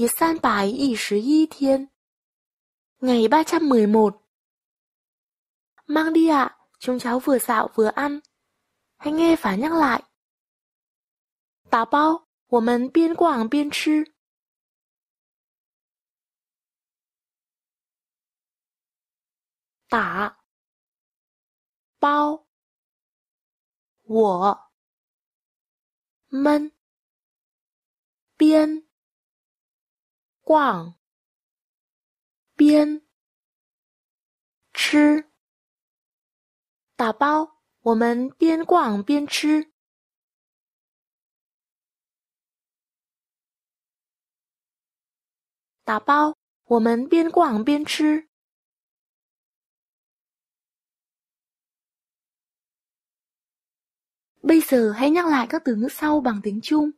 第三百一十一天，ngày ba trăm mười một. Mang đi ạ, chúng cháu vừa dạo vừa ăn. Hãy nghe và nhắc lại. Tà bao, 我们边逛边吃。打包我闷边。biên, Bây giờ hãy nhắc lại các từ ngữ sau bằng tiếng Trung.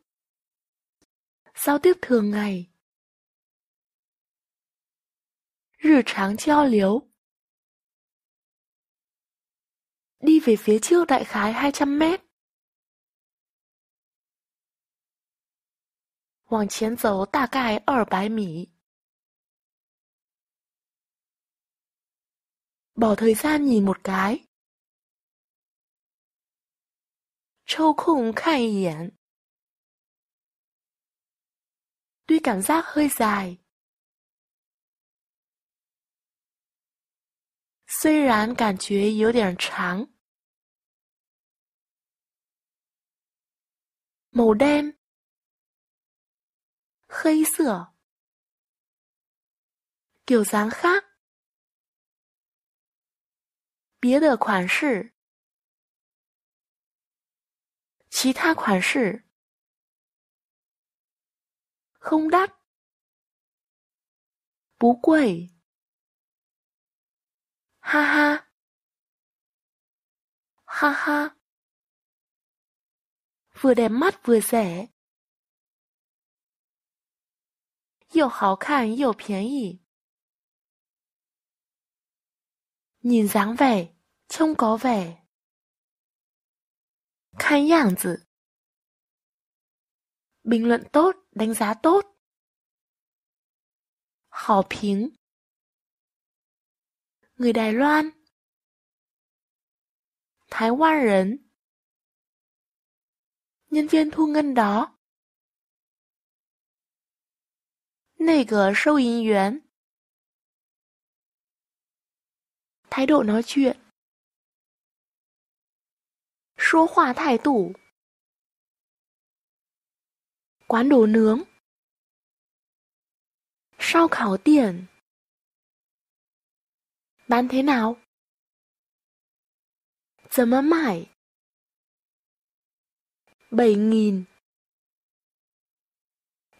Sau tiếp thường ngày 日常交流 đi về phía trước đại khái 200 mét. Hoàng Bỏ thời gian nhìn một cái. Châu khủng khai hiển. Tuy cảm giác hơi dài, 虽然感觉有点长，牡丹，黑色，九三哈，别的款式，其他款式，k h 不贵。ha ha ha ha vừa đẹp mắt vừa rẻ 又好看又便宜 nhìn dáng vẻ trông có vẻ Khan yang zi. Bình luận tốt, đánh giá tốt. Hào ping người Đài Loan Thái Hoa Rấn Nhân viên thu ngân đó Nảy gỡ sâu yến yuán Thái độ nói chuyện Số hỏa thái tủ Quán đồ nướng Sao khảo tiền Bán thế nào? Giờ mà mải? Bảy nghìn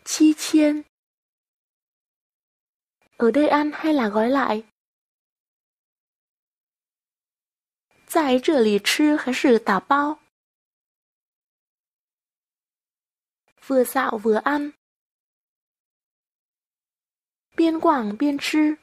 Chi chiên Ở đây ăn hay là gói lại? hay 在这里吃还是打包？vừa dạo vừa ăn，边逛边吃。